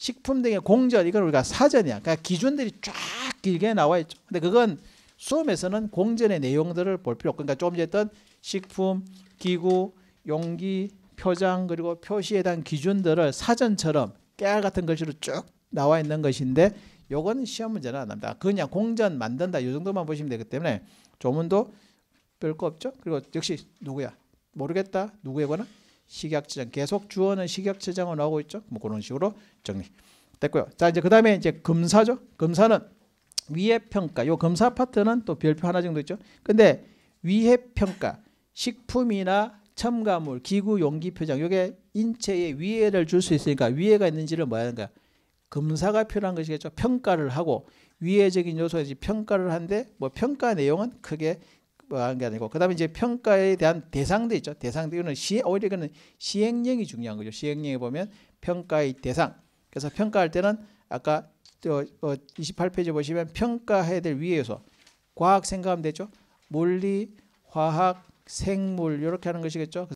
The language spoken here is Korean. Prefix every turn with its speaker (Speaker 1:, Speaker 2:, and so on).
Speaker 1: 식품 등의 공전 이걸 우리가 사전이야. 그러니까 기준들이 쫙 길게 나와 있죠. 근데 그건 수험에서는 공전의 내용들을 볼 필요 없고 그러니까 조금 전에 했던 식품, 기구, 용기, 표장 그리고 표시에 대한 기준들을 사전처럼 깨알 같은 글씨로 쭉 나와 있는 것인데 요건 시험 문제는 안 납니다. 그냥 공전 만든다 요 정도만 보시면 되기 때문에 조문도 별거 없죠. 그리고 역시 누구야? 모르겠다. 누구에 관한? 식약처장 계속 주어는 식약처장으로 나오고 있죠. 뭐 그런 식으로 정리 됐고요. 자 이제 그 다음에 이제 검사죠. 검사는 위해 평가. 요 검사 파트는 또 별표 하나 정도 있죠. 근데 위해 평가 식품이나 첨가물, 기구 용기 표장 요게 인체에 위해를 줄 수 있으니까 위해가 있는지를 뭐하는 거야? 검사가 필요한 것이겠죠. 평가를 하고 위해적인 요소에 평가를 한데 뭐 평가 내용은 크게 하게 아니고 그다음에 이제 평가에 대한 대상도 있죠. 대상도 이거는 시 오히려 이거는 시행령이 중요한 거죠. 시행령에 보면 평가의 대상. 그래서 평가할 때는 아까 어 28페이지 보시면 평가해야 될 위에 요소. 과학 생각하면 되죠. 물리, 화학, 생물 이렇게 하는 것이겠죠.